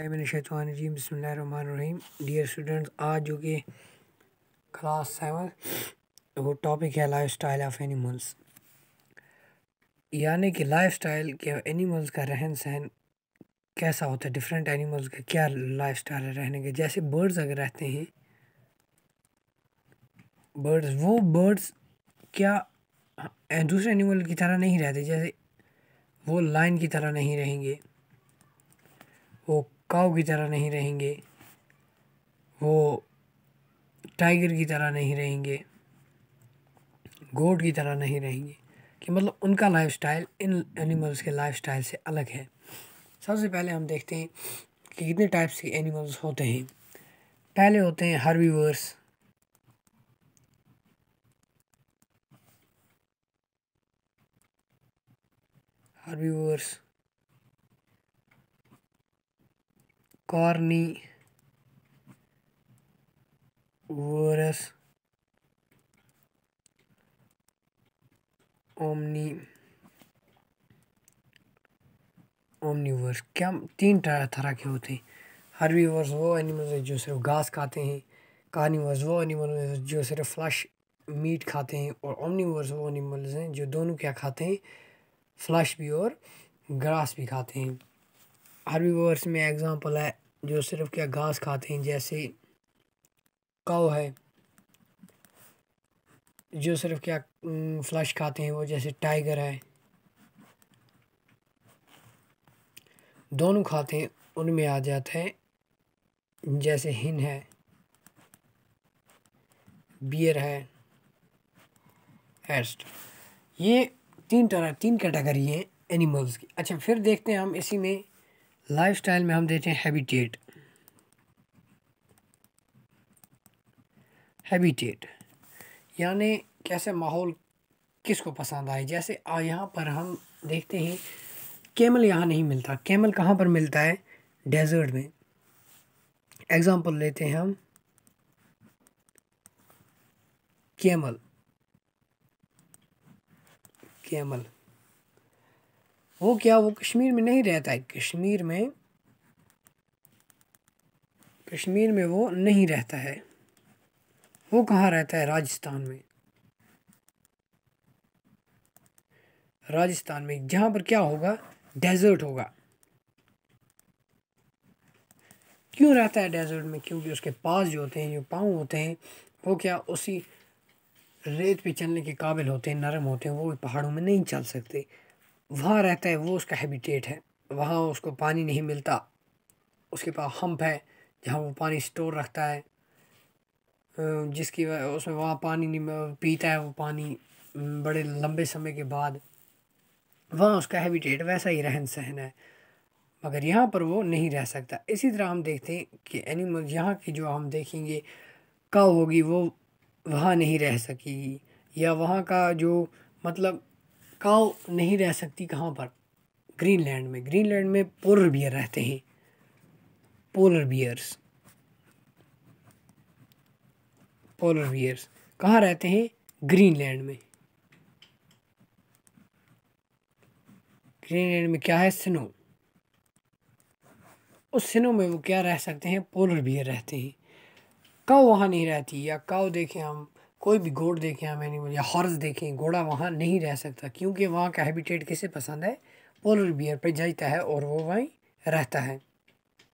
शैतवानजीम बसमीम dear students आज जो कि क्लास सेवन वो टॉपिक है लाइफ स्टाइल ऑफ एनिमल्स यानी कि लाइफ स्टाइल के एनिमल्स का रहन सहन कैसा होता है डिफरेंट एनिमल्स का क्या लाइफ स्टाइल है रहने के जैसे बर्ड्स अगर रहते हैं बर्ड्स वो बर्ड्स क्या दूसरे एनिमल की तरह नहीं रहते जैसे वो लाइन की तरह नहीं रहेंगे वो काऊ की तरह नहीं रहेंगे वो टाइगर की तरह नहीं रहेंगे गोट की तरह नहीं रहेंगे कि मतलब उनका लाइफ स्टाइल इन एनिमल्स के लाइफ स्टाइल से अलग है सबसे पहले हम देखते हैं कि कितने टाइप्स के एनिमल्स होते हैं पहले होते हैं हर्बीवर्स हर्बीवर्स वोरस ओमनी ओमनीवर्स क्या तीन तरह के होते हैं हर्बीवर्स वो एनिमल्स जो सिर्फ घास खाते हैं कार्निवर्स वो एनिमल जो सिर्फ फ्लश मीट खाते हैं और ओमनीवर्स वो एनिमल्स हैं जो दोनों क्या खाते हैं फ्लश भी और ग्रास भी खाते हैं वर्स में एग्जांपल है जो सिर्फ क्या घास खाते हैं जैसे काओ है जो सिर्फ क्या फ्लश खाते हैं वो जैसे टाइगर है दोनों खाते हैं उनमें आ जाता है जैसे हिन है बियर है एस्ट ये तीन तरह तीन कैटेगरी हैं एनिमल्स की अच्छा फिर देखते हैं हम इसी में लाइफस्टाइल में हम देते हैं हैबिटेट हैबिटेट यानी कैसे माहौल किसको पसंद आए जैसे यहाँ पर हम देखते हैं केमल यहाँ नहीं मिलता केमल कहाँ पर मिलता है डेजर्ट में एग्ज़ाम्पल लेते हैं हम केमल केमल वो क्या वो कश्मीर में नहीं रहता है कश्मीर में कश्मीर में वो नहीं रहता है वो कहाँ रहता है राजस्थान में राजस्थान में जहाँ पर क्या होगा डेजर्ट होगा क्यों रहता है डेजर्ट में क्योंकि उसके पास जो होते हैं जो पाँव होते हैं वो क्या उसी रेत पे चलने के काबिल होते हैं नरम होते हैं वो पहाड़ों में नहीं चल सकते वहाँ रहता है वो उसका हैबिटेट है वहाँ उसको पानी नहीं मिलता उसके पास हम्प है जहाँ वो पानी स्टोर रखता है जिसकी वजह उसमें वहाँ पानी नहीं पीता है वो पानी बड़े लंबे समय के बाद वहाँ उसका हैबिटेट वैसा ही रहन सहन है मगर यहाँ पर वो नहीं रह सकता इसी तरह हम देखते हैं कि एनिमल यहाँ की जो हम देखेंगे कब होगी वो वहाँ नहीं रह सकेगी या वहाँ का जो मतलब काव नहीं रह सकती कहाँ पर ग्रीनलैंड में ग्रीनलैंड में पोलर बियर रहते हैं पोलर बियर्स पोलर बियर्स कहाँ रहते हैं ग्रीनलैंड में ग्रीनलैंड में क्या है स्नो उस स्नो में वो क्या रह सकते हैं पोलर बियर रहते हैं काव वहाँ नहीं रहती या काव देखें हम कोई भी घोड़ देखें हमें एनिमल या हॉर्स देखें घोड़ा वहाँ नहीं रह सकता क्योंकि वहाँ का हैबिटेट किसे पसंद है पोलर बियर पर जाता है और वो वहीं रहता है